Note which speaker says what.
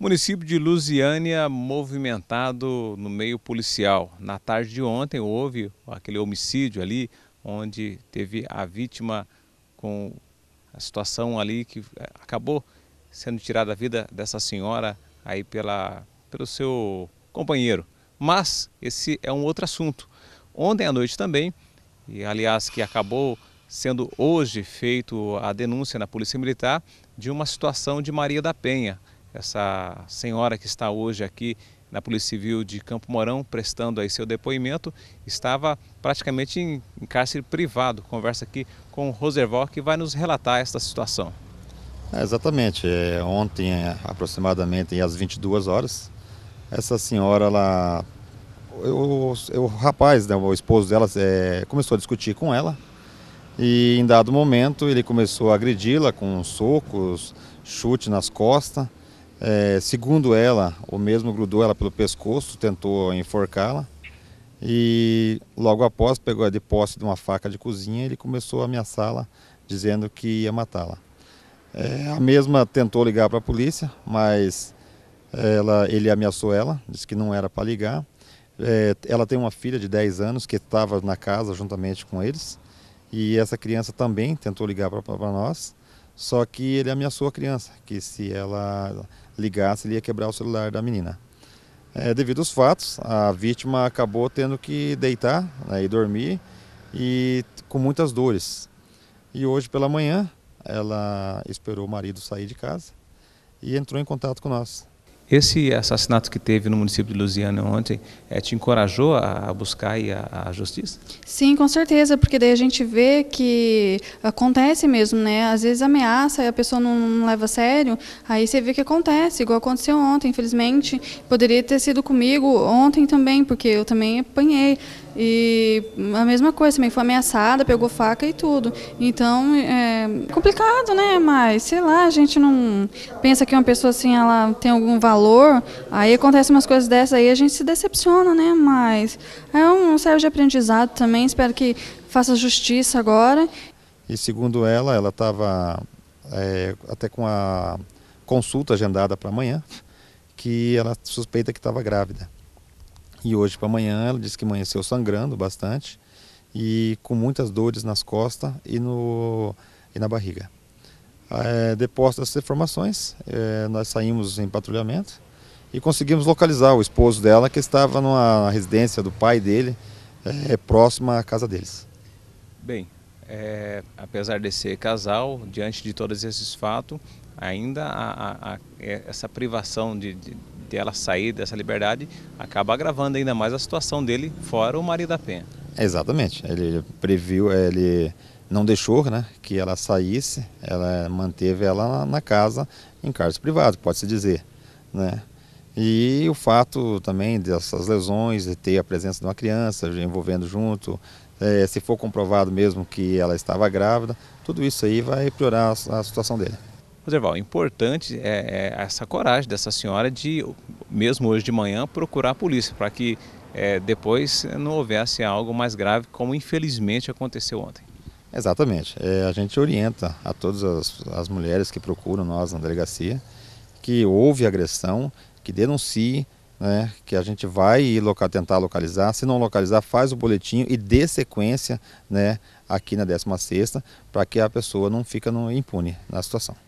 Speaker 1: Município de Lusiânia movimentado no meio policial. Na tarde de ontem houve aquele homicídio ali, onde teve a vítima com a situação ali que eh, acabou sendo tirada a vida dessa senhora aí pela, pelo seu companheiro. Mas esse é um outro assunto. Ontem à noite também, e aliás que acabou sendo hoje feito a denúncia na Polícia Militar de uma situação de Maria da Penha essa senhora que está hoje aqui na Polícia Civil de Campo Mourão, prestando aí seu depoimento, estava praticamente em, em cárcere privado. Conversa aqui com o Roserval, que vai nos relatar esta situação.
Speaker 2: É, exatamente. É, ontem, é, aproximadamente às 22 horas, essa senhora, ela, eu, eu, o rapaz, né, o esposo dela, é, começou a discutir com ela. E em dado momento ele começou a agredi-la com socos, chute nas costas. É, segundo ela, o mesmo grudou ela pelo pescoço, tentou enforcá-la e logo após pegou de posse de uma faca de cozinha ele começou a ameaçá-la, dizendo que ia matá-la. É, a mesma tentou ligar para a polícia, mas é, ela, ele ameaçou ela, disse que não era para ligar. É, ela tem uma filha de 10 anos que estava na casa juntamente com eles e essa criança também tentou ligar para nós só que ele ameaçou a criança, que se ela ligasse, ele ia quebrar o celular da menina. É, devido aos fatos, a vítima acabou tendo que deitar né, e dormir e com muitas dores. E hoje pela manhã, ela esperou o marido sair de casa e
Speaker 1: entrou em contato com nós. Esse assassinato que teve no município de Lusiana ontem é, te encorajou a, buscar a, a, justiça?
Speaker 3: Sim, com certeza, porque daí a gente vê que acontece mesmo, né? Às vezes ameaça e a pessoa não, não leva a sério, aí você vê que acontece, igual aconteceu ontem, infelizmente. Poderia ter sido comigo ontem também, porque eu também apanhei. E a mesma coisa também, foi ameaçada, pegou faca e tudo. Então é complicado, né? Mas sei lá, a gente não pensa que uma pessoa assim ela tem algum valor, aí acontece umas coisas dessas aí a gente se decepciona, né? Mas é um sério de aprendizado também, espero que faça justiça agora.
Speaker 2: E segundo ela, ela estava é, até com a consulta agendada para amanhã, que ela suspeita que estava grávida. E hoje para amanhã ela disse que amanheceu sangrando bastante e com muitas dores nas costas e, no, e na barriga. É, depois dessas informações, é, nós saímos em patrulhamento e conseguimos localizar o esposo dela que estava numa residência do pai dele, é, próxima à casa deles.
Speaker 1: Bem, é, apesar de ser casal, diante de todos esses fatos, ainda é, essa privação de, de ter ela sair dessa liberdade acaba agravando ainda mais a situação dele fora o marido da Penha.
Speaker 2: Exatamente. Ele previu, ele não deixou né, que ela saísse, ela manteve ela na casa em cárcere privado, pode-se dizer. Né? E o fato também dessas lesões, de ter a presença de uma criança envolvendo junto, é, se for comprovado mesmo que ela estava grávida, tudo isso aí vai piorar a situação dele.
Speaker 1: Roserval, importante é, é, essa coragem dessa senhora de, mesmo hoje de manhã, procurar a polícia, para que é, depois não houvesse algo mais grave, como infelizmente aconteceu ontem. Exatamente.
Speaker 2: É, a gente orienta a todas as, as, mulheres que procuram nós na delegacia que houve agressão, que denuncie, né, que a gente vai loca, tentar localizar. Se não localizar, faz o boletim e dê sequência né, aqui na 16 para que a pessoa não fica no, impune na situação.